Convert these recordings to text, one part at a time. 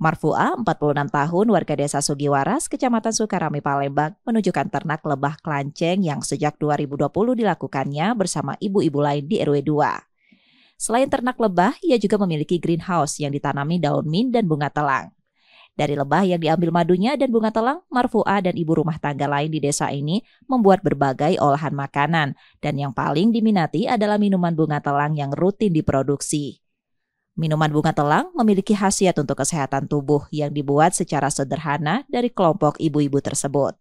Marfu'a, 46 tahun, warga desa Sugiwaras, Kecamatan Sukarami, Palembang, menunjukkan ternak lebah klanceng yang sejak 2020 dilakukannya bersama ibu-ibu lain di RW 2. Selain ternak lebah, ia juga memiliki greenhouse yang ditanami daun mint dan bunga telang. Dari lebah yang diambil madunya dan bunga telang, Marfu'a dan ibu rumah tangga lain di desa ini membuat berbagai olahan makanan, dan yang paling diminati adalah minuman bunga telang yang rutin diproduksi. Minuman bunga telang memiliki khasiat untuk kesehatan tubuh yang dibuat secara sederhana dari kelompok ibu-ibu tersebut.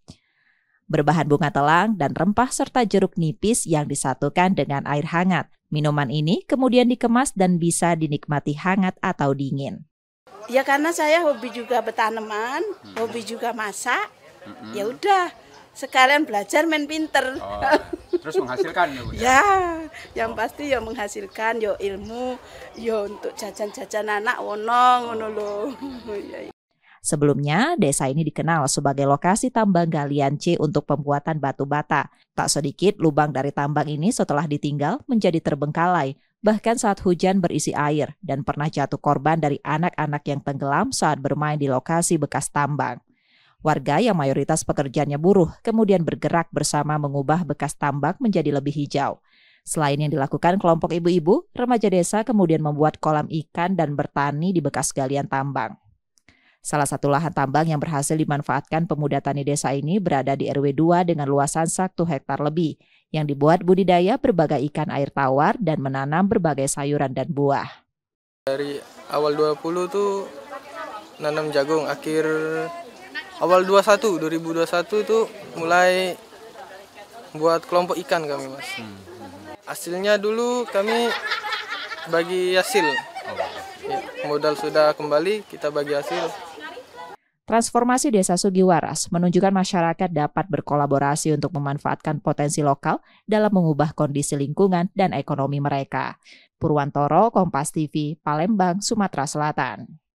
Berbahan bunga telang dan rempah serta jeruk nipis yang disatukan dengan air hangat. Minuman ini kemudian dikemas dan bisa dinikmati hangat atau dingin. Ya karena saya hobi juga bertanaman, hmm. hobi juga masak. Hmm. Ya udah, sekalian belajar main pinter. Oh terus menghasilkan ya ya? ya, yang oh. pasti ya menghasilkan yo ilmu yo untuk jajan-jajan anak wonong ngono lho oh. iya, iya. Sebelumnya, desa ini dikenal sebagai lokasi tambang galian C untuk pembuatan batu bata. Tak sedikit lubang dari tambang ini setelah ditinggal menjadi terbengkalai, bahkan saat hujan berisi air, dan pernah jatuh korban dari anak-anak yang tenggelam saat bermain di lokasi bekas tambang. Warga yang mayoritas pekerjaannya buruh kemudian bergerak bersama mengubah bekas tambak menjadi lebih hijau. Selain yang dilakukan kelompok ibu-ibu, remaja desa kemudian membuat kolam ikan dan bertani di bekas galian tambang. Salah satu lahan tambang yang berhasil dimanfaatkan pemuda tani desa ini berada di RW 2 dengan luasan 1 hektar lebih, yang dibuat budidaya berbagai ikan air tawar dan menanam berbagai sayuran dan buah. Dari awal 20 tuh nanam jagung, akhir awal 21 2021 itu mulai buat kelompok ikan kami mas hmm. hasilnya dulu kami bagi hasil oh. ya, modal sudah kembali kita bagi hasil Transformasi Desa Sugiwaras menunjukkan masyarakat dapat berkolaborasi untuk memanfaatkan potensi lokal dalam mengubah kondisi lingkungan dan ekonomi mereka. Purwantoro, Kompas TV, Palembang, Sumatera Selatan.